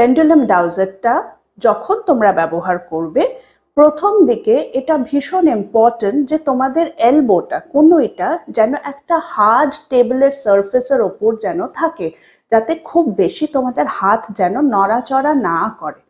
pendulum ডাউজারটা যখন তোমরা ব্যবহার করবে প্রথম দিকে এটা ভীষণ ইম্পর্টেন্ট যে তোমাদের এলবোটা কোনো এটা যেন একটা হার্ড টেবিলের সারফেসের ওপর যেন থাকে যাতে খুব বেশি তোমাদের হাত যেন নড়াচড়া না করে